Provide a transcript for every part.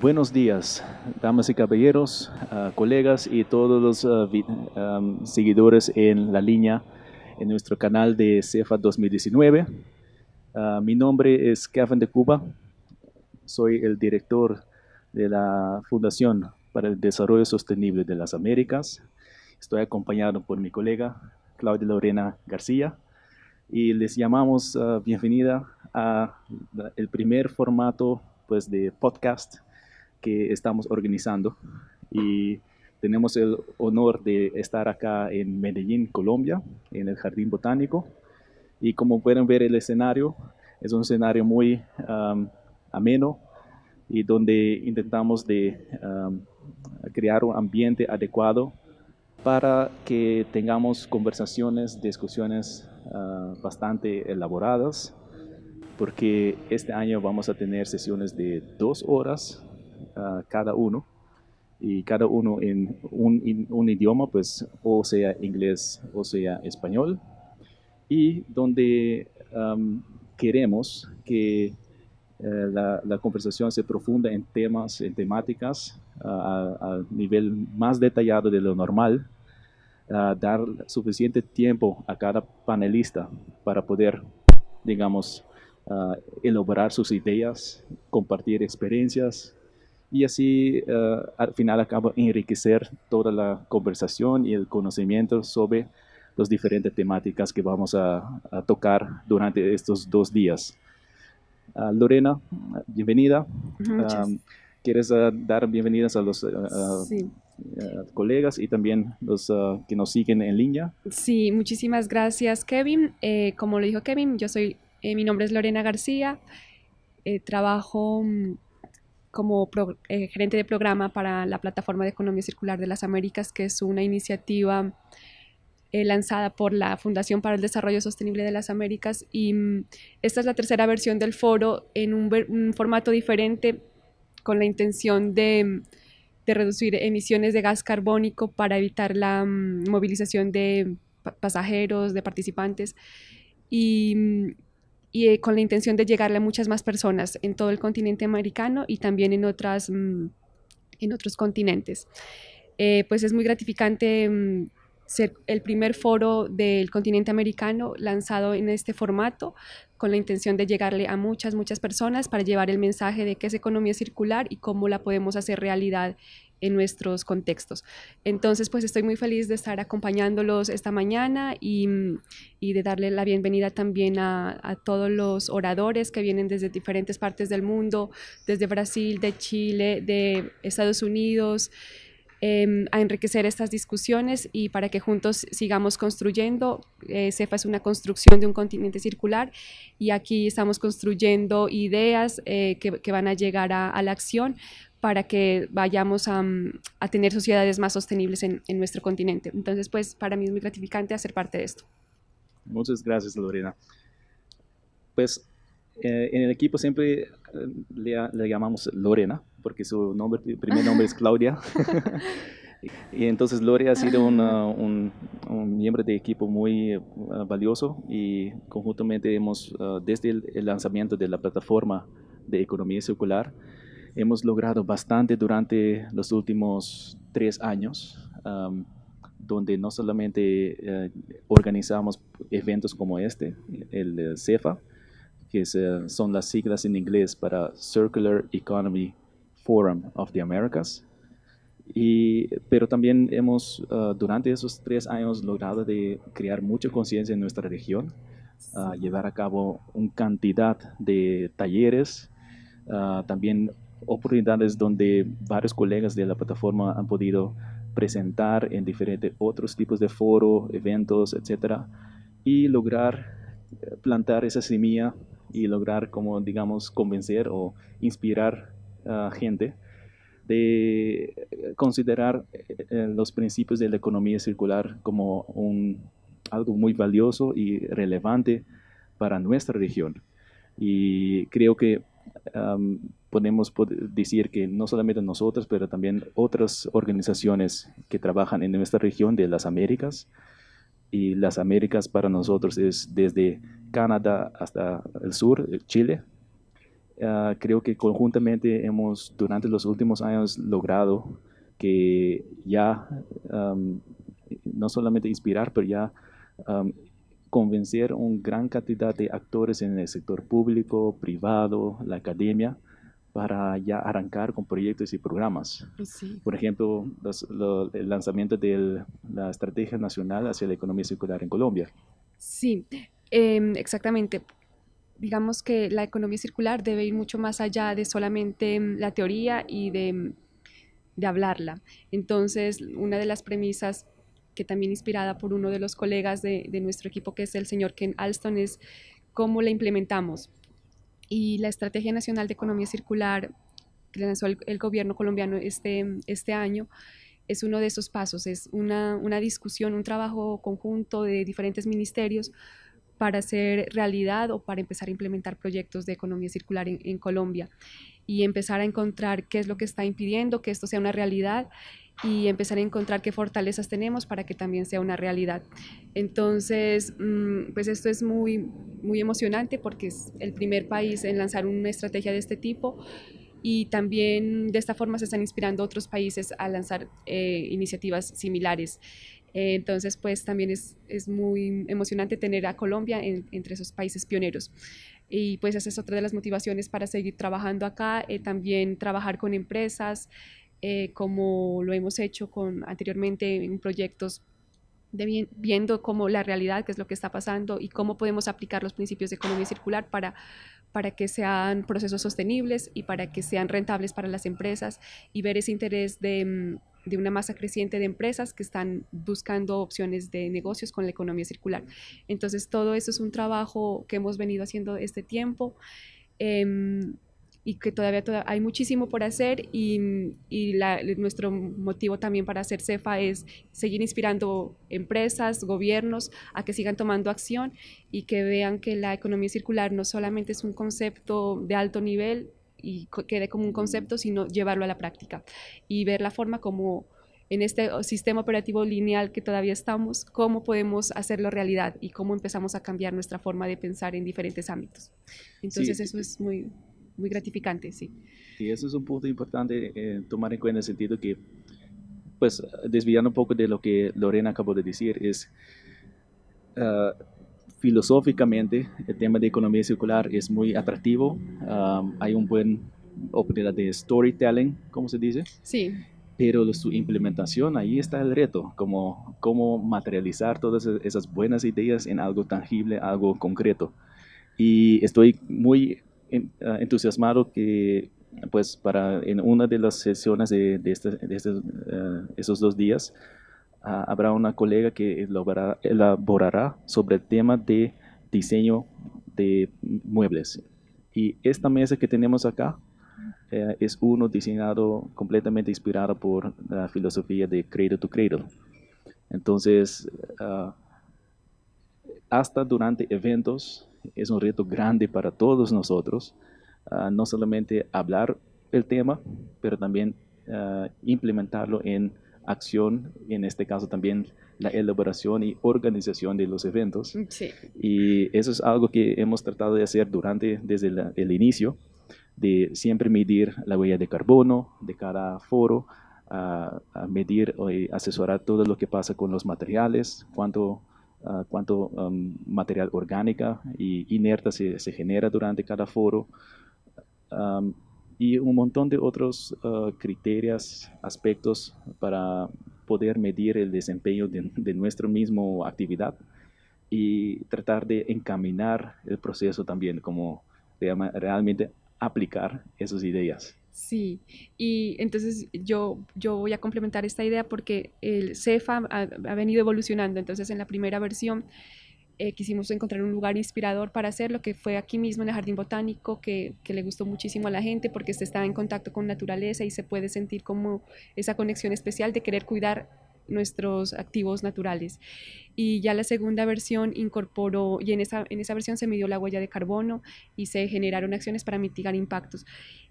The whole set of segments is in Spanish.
Buenos días, damas y caballeros, ah, colegas y todos los ah, seguidores en la línea en nuestro canal de CEFA 2019. Ah, mi nombre es Kevin de Cuba, soy el director de la Fundación para el Desarrollo Sostenible de las Américas. Estoy acompañado por mi colega Claudia Lorena García y les llamamos bienvenida al primer formato pues, de podcast que estamos organizando y tenemos el honor de estar acá en Medellín, Colombia, en el Jardín Botánico. Y como pueden ver el escenario, es un escenario muy ameno y donde intentamos de crear un ambiente adecuado para que tengamos conversaciones, discusiones ah, bastante elaboradas, porque este año vamos a tener sesiones de dos horas cada uno y cada uno en un, idioma, pues o sea inglés o sea español, y donde queremos que eh, la, conversación se profunda en temas, en temáticas a, nivel más detallado de lo normal, dar suficiente tiempo a cada panelista para poder, digamos, elaborar sus ideas, compartir experiencias, y así eh, al final acaba enriquecer toda la conversación y el conocimiento sobre las diferentes temáticas que vamos a, tocar durante estos dos días. Ah, Lorena, bienvenida. Ah, ¿Quieres ah, dar bienvenidas a los colegas y también los que nos siguen en línea? Sí, muchísimas gracias Kevin. Eh, como lo dijo Kevin, yo soy, eh, mi nombre es Lorena García, trabajo mm, como eh, gerente de programa para la Plataforma de Economía Circular de las Américas, que es una iniciativa eh, lanzada por la Fundación para el Desarrollo Sostenible de las Américas. Y mm, esta es la tercera versión del foro en un, formato diferente con la intención mm, de, reducir emisiones de gas carbónico para evitar la mm, movilización de pasajeros, de participantes. Y y eh, con la intención de llegarle a muchas más personas en todo el continente americano y también en, otras, mm, en otros continentes. Eh, pues es muy gratificante mm, ser el primer foro del continente americano lanzado en este formato con la intención de llegarle a muchas, muchas personas para llevar el mensaje de qué es economía circular y cómo la podemos hacer realidad en nuestros contextos. Entonces, pues estoy muy feliz de estar acompañándolos esta mañana y, mm, de darle la bienvenida también a, todos los oradores que vienen desde diferentes partes del mundo, desde Brasil, de Chile, de Estados Unidos, em, a enriquecer estas discusiones y para que juntos sigamos construyendo. Eh, CEFA es una construcción de un continente circular y aquí estamos construyendo ideas eh, que, van a llegar a la acción para que vayamos mm, a, tener sociedades más sostenibles en, nuestro continente. Entonces, pues para mí es muy gratificante hacer parte de esto. Muchas gracias, Lorena. Pues eh, en el equipo siempre eh, le, llamamos Lorena, porque su nombre, primer nombre es Claudia. y entonces Lorena ha sido un, miembro de equipo muy eh, valioso y conjuntamente hemos, ah, desde el lanzamiento de la plataforma de economía circular, hemos logrado bastante durante los últimos tres años, donde no solamente eh, organizamos eventos como este, el CEFA, que eh, son las siglas en inglés para Circular Economy Forum of the Americas. pero también hemos, eh, durante esos tres años, logrado de crear mucha conciencia en nuestra región, llevar a cabo una cantidad de talleres, también oportunidades donde varios colegas de la plataforma han podido presentar en diferentes otros tipos de foros, eventos, etcétera, y lograr eh, plantar esa semilla y lograr, como digamos, convencer o inspirar a gente de eh, considerar eh, los principios de la economía circular como un, algo muy valioso y relevante para nuestra región. Y creo que podemos decir que no solamente nosotros, pero también otras organizaciones que trabajan en nuestra región de las Américas. Y las Américas para nosotros es desde Canadá hasta el sur, eh, Chile. Ah, creo que conjuntamente hemos durante los últimos años logrado que ya no solamente inspirar, pero ya convencer a una gran cantidad de actores en el sector público, privado, la academia, para ya arrancar con proyectos y programas. Pues Por ejemplo, el lanzamiento de la Estrategia Nacional hacia la Economía Circular en Colombia. Sí, em, exactamente. Digamos que la economía circular debe ir mucho más allá de solamente em, la teoría y em, de hablarla. Entonces, una de las premisas que también inspirada por uno de los colegas de, nuestro equipo, que es el señor Ken Alston, es cómo la implementamos. Y la Estrategia Nacional de Economía Circular que lanzó el, gobierno colombiano este, este año es uno de esos pasos, es una, una discusión, un trabajo conjunto de diferentes ministerios para hacer realidad o para empezar a implementar proyectos de economía circular en, Colombia y empezar a encontrar qué es lo que está impidiendo que esto sea una realidad y empezar a encontrar qué fortalezas tenemos para que también sea una realidad. Entonces, mm, pues esto es muy, muy emocionante porque es el primer país en lanzar una estrategia de este tipo y también de esta forma se están inspirando otros países a lanzar eh, iniciativas similares. Eh, entonces, pues también es, muy emocionante tener a Colombia entre esos países pioneros. Y pues esa es otra de las motivaciones para seguir trabajando acá, eh, también trabajar con empresas, eh, como lo hemos hecho con, anteriormente en proyectos viendo cómo la realidad, qué es lo que está pasando y cómo podemos aplicar los principios de economía circular para, para que sean procesos sostenibles y para que sean rentables para las empresas y ver ese interés de, mm, de una masa creciente de empresas que están buscando opciones de negocios con la economía circular. Entonces, todo eso es un trabajo que hemos venido haciendo este tiempo. Em, y que todavía, hay muchísimo por hacer y, nuestro motivo también para hacer CEFA es seguir inspirando empresas, gobiernos a que sigan tomando acción y que vean que la economía circular no solamente es un concepto de alto nivel, y quede como un concepto, sino llevarlo a la práctica y ver la forma como en este oh, sistema operativo lineal que todavía estamos, cómo podemos hacerlo realidad y cómo empezamos a cambiar nuestra forma de pensar en diferentes ámbitos. Entonces eso es muy, muy gratificante, sí. Y eso es un punto importante eh, tomar en cuenta en el sentido que, pues desviando un poco de lo que Lorena acabó de decir, es... Ah, filosóficamente el tema de economía circular es muy atractivo. hay un buen oportunidad de storytelling, como se dice. Sí. Pero su implementación, ahí está el reto, como cómo materializar todas e-, esas buenas ideas en algo tangible, algo concreto. Y estoy muy ah, entusiasmado que, pues, para en una de las sesiones de, de, este, este, ah, esos dos días, habrá una colega que elaborará, sobre el tema de diseño de muebles. Y esta mesa que tenemos acá eh, es uno diseñado completamente inspirado por la filosofía de Cradle to Cradle. Entonces, ah, hasta durante eventos es un reto grande para todos nosotros, ah, no solamente hablar el tema, pero también ah, implementarlo en acción, en este caso también la elaboración y organización de los eventos. Mm, y eso es algo que hemos tratado de hacer durante, desde el inicio, de siempre medir la huella de carbono de cada foro, a, medir y eh, asesorar todo lo que pasa con los materiales, cuánto, cuánto um, material orgánica y inerta se, se genera durante cada foro. Um, y un montón de otros ah, criterios, aspectos para poder medir el desempeño de, nuestra misma actividad y tratar de encaminar el proceso también, como realmente aplicar esas ideas. Sí, y entonces yo, yo voy a complementar esta idea porque el CEFA ha venido evolucionando, entonces en la primera versión eh, quisimos encontrar un lugar inspirador para hacer lo que fue aquí mismo en el Jardín Botánico, que, le gustó muchísimo a la gente porque se estaba en contacto con naturaleza y se puede sentir como esa conexión especial de querer cuidar nuestros activos naturales. Y ya la segunda versión incorporó, y en esa, en esa versión se midió la huella de carbono y se generaron acciones para mitigar impactos.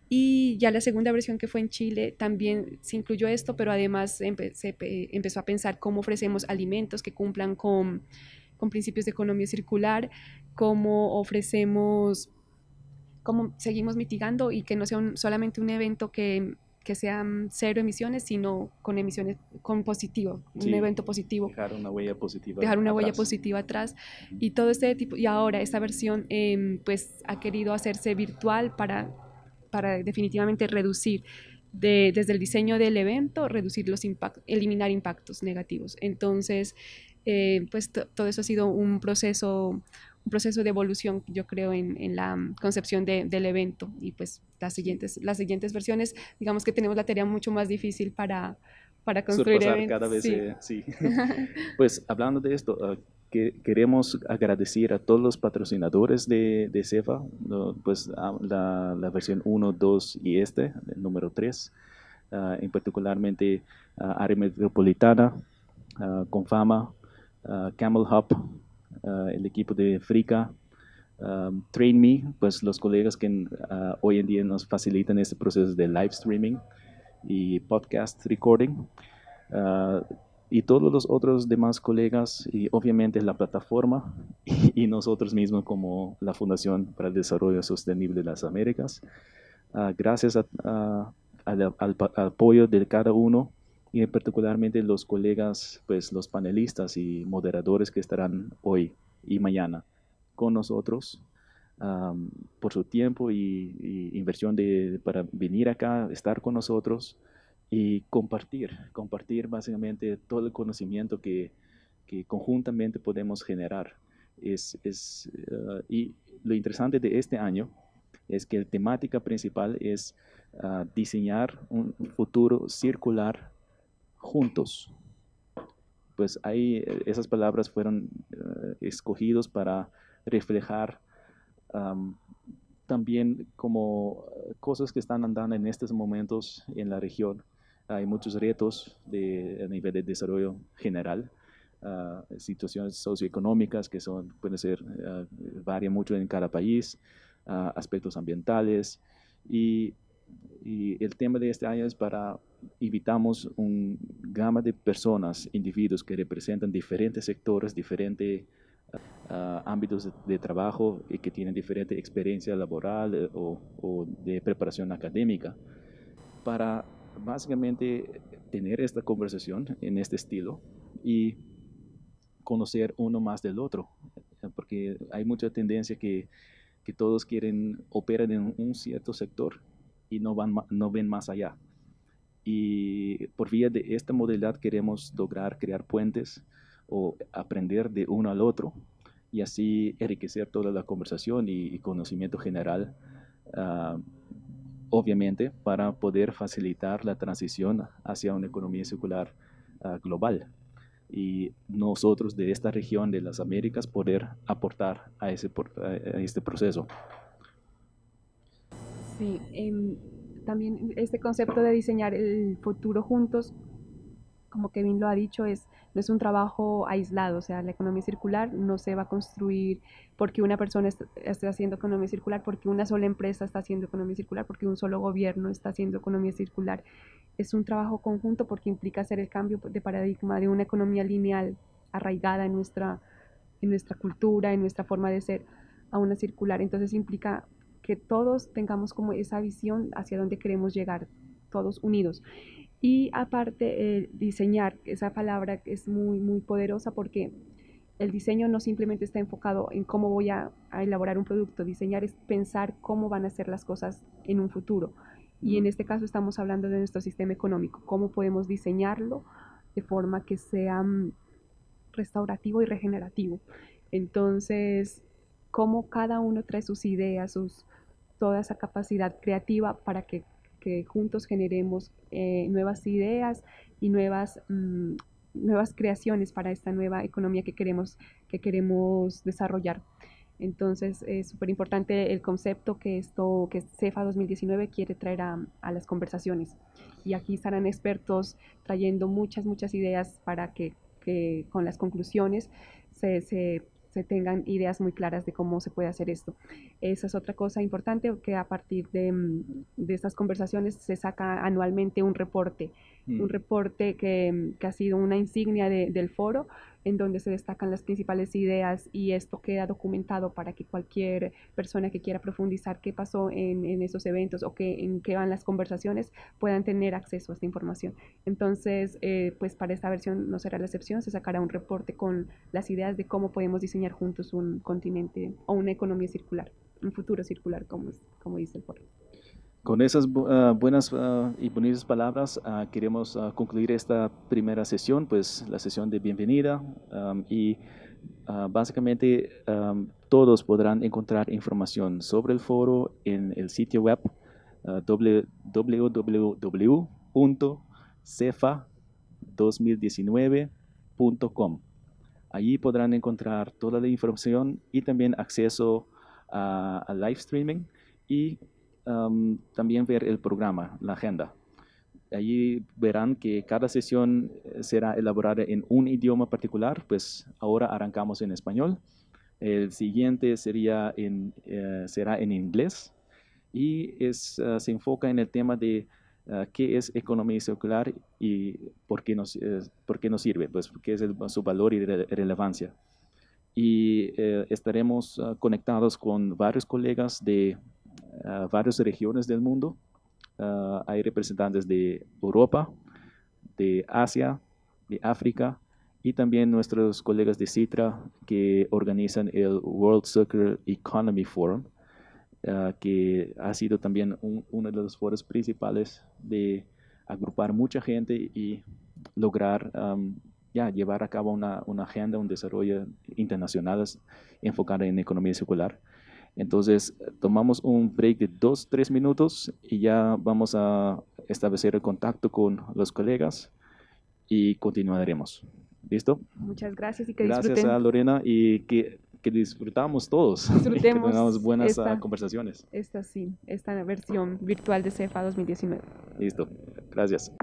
Y ya la segunda versión que fue en Chile también se incluyó esto, pero además se empezó a pensar cómo ofrecemos alimentos que cumplan con con principios de economía circular, cómo ofrecemos, cómo seguimos mitigando y que no sea solamente un evento que, que sea mm, cero emisiones, sino con emisiones, con positivo, un evento positivo. Dejar una huella positiva. Dejar una atrás. huella positiva atrás. Y todo este tipo, y ahora esta versión em, pues ha querido hacerse virtual para, para definitivamente reducir. desde el diseño del evento, reducir los impactos, eliminar impactos negativos. Entonces, eh, pues todo eso ha sido un proceso, un proceso de evolución, yo creo, en, la mm, concepción del evento. Y pues las siguientes, las siguientes versiones, digamos que tenemos la tarea mucho más difícil para, para construir cada vez, sí. Eh, pues hablando de esto, ah, que queremos agradecer a todos los patrocinadores de, CEFA, pues ah, la, versión 1, 2 y este, el número 3, ah, en particularmente área metropolitana, Confama, Ah, Camel Hub, ah, el equipo de Frica, TrainMe, ah, Train Me, pues los colegas que hoy en día nos facilitan este proceso de live streaming y podcast recording y todos los otros demás colegas y obviamente la plataforma y, nosotros mismos como la Fundación para el Desarrollo Sostenible de las Américas. gracias al, apoyo de cada uno y particularmente los colegas, pues los panelistas y moderadores que estarán hoy y mañana con nosotros por su tiempo y, inversión de, para venir acá, estar con nosotros y compartir, compartir básicamente todo el conocimiento que, conjuntamente podemos generar. Es, ah, y lo interesante de este año es que la temática principal es ah, diseñar un futuro circular juntos. Pues ahí eh, esas palabras fueron escogidas eh, escogidos para reflejar también como eh, cosas que están andando en estos momentos en la región. Hay muchos retos de, a nivel de desarrollo general, ah, situaciones socioeconómicas que son, pueden ser, varía ah, varían mucho en cada país, ah, aspectos ambientales. y, el tema de este año es para invitamos un gama de personas, individuos que representan diferentes sectores, diferentes ah, ah, ámbitos de, trabajo y que tienen diferente experiencia laboral eh, o, de preparación académica, para básicamente tener esta conversación en este estilo y conocer uno más del otro, eh, porque hay mucha tendencia que, que todos quieren operar en un cierto sector y no, van, no ven más allá. Y por vía de esta modalidad queremos lograr crear puentes o aprender de uno al otro y así enriquecer toda la conversación y, conocimiento general, ah, obviamente, para poder facilitar la transición hacia una economía circular ah, global. Y nosotros de esta región de las Américas poder aportar a, ese, a este proceso. Sí, em, también este concepto de diseñar el futuro juntos, como Kevin lo ha dicho, es, no es un trabajo aislado, o sea, la economía circular no se va a construir porque una persona está esté haciendo economía circular, porque una sola empresa está haciendo economía circular, porque un solo gobierno está haciendo economía circular. Es un trabajo conjunto porque implica hacer el cambio de paradigma de una economía lineal arraigada en nuestra, en nuestra cultura, en nuestra forma de ser, a una circular. Entonces implica que todos tengamos como esa visión hacia dónde queremos llegar, todos unidos. Y aparte, diseñar, esa palabra es muy, muy poderosa porque el diseño no simplemente está enfocado en cómo voy a, elaborar un producto, diseñar es pensar cómo van a ser las cosas en un futuro. Y en este caso estamos hablando de nuestro sistema económico, cómo podemos diseñarlo de forma que sea mm, restaurativo y regenerativo. Entonces, cómo cada uno trae sus ideas, sus, toda esa capacidad creativa para que, juntos generemos eh, nuevas ideas y nuevas, mm, nuevas creaciones para esta nueva economía que queremos, que queremos desarrollar. Entonces es súper importante el concepto que esto que CEFA 2019 quiere traer a, las conversaciones. Y aquí estarán expertos trayendo muchas, muchas ideas para que, con las conclusiones se, se tengan ideas muy claras de cómo se puede hacer esto. Esa es otra cosa importante que a partir de, mm, de estas conversaciones se saca anualmente un reporte un mm. reporte que, ha sido una insignia del foro, en donde se destacan las principales ideas y esto queda documentado para que cualquier persona que quiera profundizar qué pasó en, en esos eventos o qué, en qué van las conversaciones puedan tener acceso a esta información. Entonces, eh, pues para esta versión no será la excepción, se sacará un reporte con las ideas de cómo podemos diseñar juntos un continente o una economía circular, un futuro circular, como, como dice el foro. Con esas ah, buenas ah, y bonitas palabras ah, queremos concluir esta primera sesión, pues la sesión de bienvenida y básicamente todos podrán encontrar información sobre el foro en el sitio web www.cefa2019.com. Allí podrán encontrar toda la información y también acceso a, live streaming y también ver el programa, la agenda. Allí verán que cada sesión eh, será elaborada en un idioma particular, pues ahora arrancamos en español. El siguiente sería en, eh, será en inglés y eh, se enfoca en el tema de qué es economía circular y por qué nos, por qué nos sirve, pues qué es su valor y relevancia. Y estaremos conectados con varios colegas de varias regiones del mundo. Ah, hay representantes de Europa, de Asia, de África y también nuestros colegas de Citra que organizan el World Circular Economy Forum, ah, que ha sido también uno de los foros principales de agrupar mucha gente y lograr ya, llevar a cabo una, una, agenda, un desarrollo internacional enfocado en economía circular. Entonces, tomamos un break de dos, tres minutos y ya vamos a establecer el contacto con los colegas y continuaremos. ¿Listo? Muchas gracias y que disfruten. Gracias a Lorena y que, disfrutamos todos. Disfrutemos. que tengamos buenas conversaciones. Esta sí, esta versión virtual de CEFA 2019. Listo. Gracias.